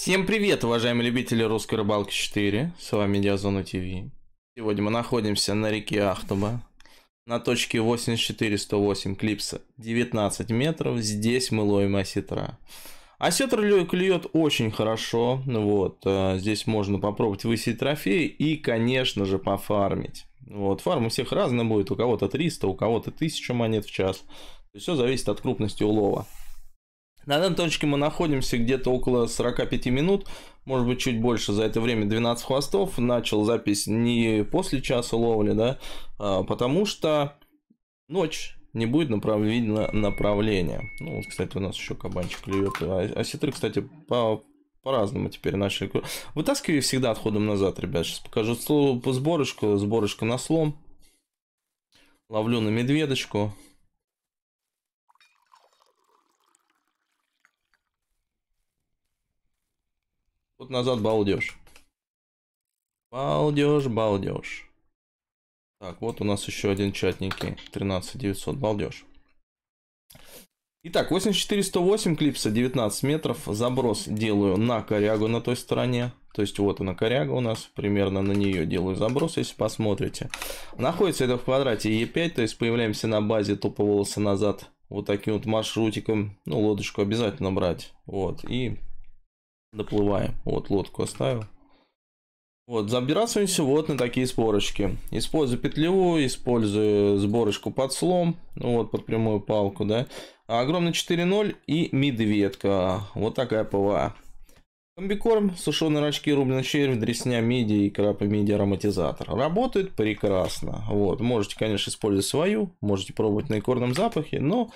Всем привет, уважаемые любители русской рыбалки 4, с вами Медиазона ТВ. Сегодня мы находимся на реке Ахтуба, на точке 84108 клипса 19 метров, здесь мы ловим осетра. Осетр клюет очень хорошо, вот, э, здесь можно попробовать высеять трофей и, конечно же, пофармить. Вот, фарм у всех разный будет, у кого-то 300, у кого-то 1000 монет в час, все зависит от крупности улова. На данной точке мы находимся где-то около 45 минут, может быть чуть больше за это время 12 хвостов. Начал запись не после часа ловли, да, а, потому что ночь, не будет направ... видно направления. Ну, вот, кстати, у нас еще кабанчик клюет. А, осетры, а кстати, по по-разному теперь начали. Вытаскивай всегда отходом назад, ребят. Сейчас покажу сборочку. Сборочка на слом. Ловлю на медведочку. год назад балдеж. Балдеж, балдеж. Так, вот у нас еще один чатненький. 13900, балдеж. Итак, 8408 клипса, 19 метров. Заброс делаю на корягу на той стороне. То есть вот она коряга у нас, примерно на нее делаю заброс, если посмотрите. Находится это в квадрате Е5, то есть появляемся на базе тупо волоса назад вот таким вот маршрутиком. Ну, лодочку обязательно брать. Вот, и Доплываем. Вот, лодку оставил. Вот, забрасываемся вот на такие сборочки. Использую петлю, использую сборочку под слом, ну вот, под прямую палку, да. А огромный 4.0 и медведка. Вот такая ПВА. Комбикорм, сушеные рачки, рубленый червь, дресня, меди и крапа меди ароматизатор. Работает прекрасно. Вот, можете, конечно, использовать свою, можете пробовать на икорном запахе, но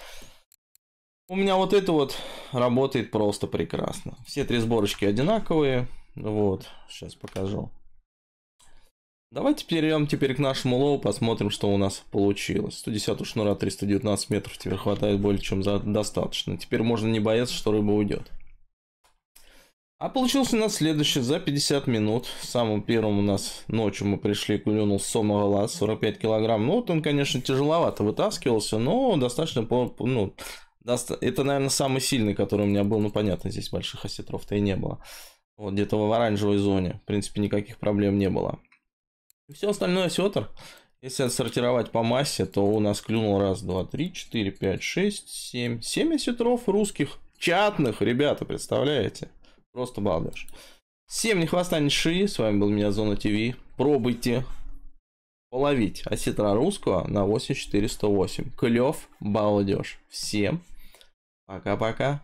у меня вот это вот работает просто прекрасно. Все три сборочки одинаковые. Вот, сейчас покажу. Давайте перейдем теперь к нашему лоу, посмотрим, что у нас получилось. 110 шнура 319 метров тебе хватает более чем за... достаточно. Теперь можно не бояться, что рыба уйдет. А получился у нас следующий за 50 минут. Самым первым у нас ночью мы пришли к сома Сомова 45 килограмм. Ну, вот он, конечно, тяжеловато вытаскивался, но достаточно ну, это, наверное, самый сильный, который у меня был. Ну, понятно, здесь больших осетров-то и не было. Вот где-то в оранжевой зоне, в принципе, никаких проблем не было. все остальное осетр. Если отсортировать по массе, то у нас клюнул раз, два, три, четыре, пять, шесть, семь. Семь осетров русских, чатных, ребята, представляете? Просто балдеж. Всем не хвоста, ни ши. С вами был меня Зона ТВ. Пробуйте половить осетра русского на 8408. Клев, балдеж. Всем Пока-пока.